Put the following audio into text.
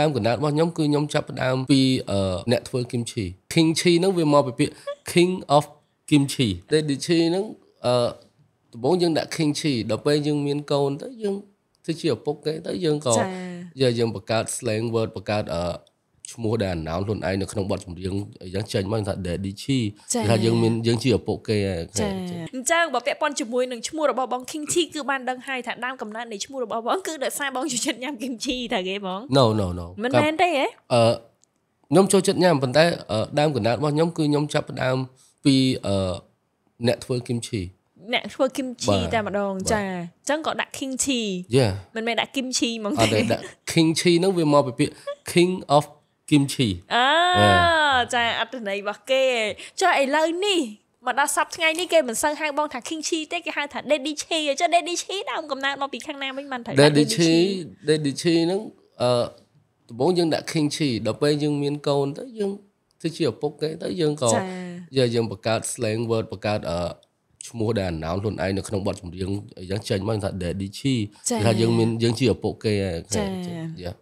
ដើមកណ្ដាលរបស់ខ្ញុំគឺខ្ញុំចាប់ផ្ដើមពីអ្នកធ្វើ kimchi kimchi ហ្នឹងវាមកពីពាក្យ king of kimchi តែ kimchi ហ្នឹងអឺដំបូងយើងដាក់ kimchi ដល់ពេលយើងមានកូនទៅយើងទៅជាឪពុកគេទៅយើងក៏យើងបង្កើត slang word បង្កើតឈ្មោះដែល announce ខ្លួនឯងនៅក្នុងបទចម្រៀងអីយ៉ាងចេញមកថា Daddy Chi គេថាយើងមានយើងជាឪពុកគេចាអញ្ចឹងបើពាក់ព័ន្ធជាមួយនឹងឈ្មោះរបស់បង King Chi គឺបានដឹងហើយថាដើមកំណើតនៃឈ្មោះរបស់បងគឺដោយសារបងចូលចិត្តញ៉ាំ King Chi ថាគេបង No no no មិនមែនទេហ៎អឺខ្ញុំចូលចិត្តញ៉ាំប៉ុន្តែដើមកំណើតរបស់ខ្ញុំគឺខ្ញុំចាប់ដើមពីអឺអ្នកធ្វើ Kim Chi អ្នកធ្វើ kimchi តែម្ដងចាអញ្ចឹងក៏ដាក់ kimchi មិនមែនដាក់ kimchi ហ្មងទេអត់ទេដាក់ kimchi ហ្នឹងវាមកពីពាក្យ king of គីមឈីអើចាអត្តន័យរបស់គេចុះឥឡូវនេះមកដល់សប្តាហ៍ថ្ងៃនេះគេមិនសូវហៅបងថា King Chi ទេគេហៅថា Daddy Chi អញ្ចឹង Daddy Chi ដើមកំណើតមកពីខាងណាវិញបានត្រូវ Daddy Chi Daddy Chi ហ្នឹងអឺដំបូងយើងដាក់ King Chi ដល់ពេលយើង មានកូនទៅយើងទៅជាឪពុកគេទៅយើងក៏យកយើងបង្កើត slang word បង្កើតអឺឈ្មោះដែល announce ខ្លួនឯងនៅក្នុងបទចម្រៀងយ៉ាងចេញមកថា Daddy Chi ថាយើងមានយើងជាឪពុកគេហើយចា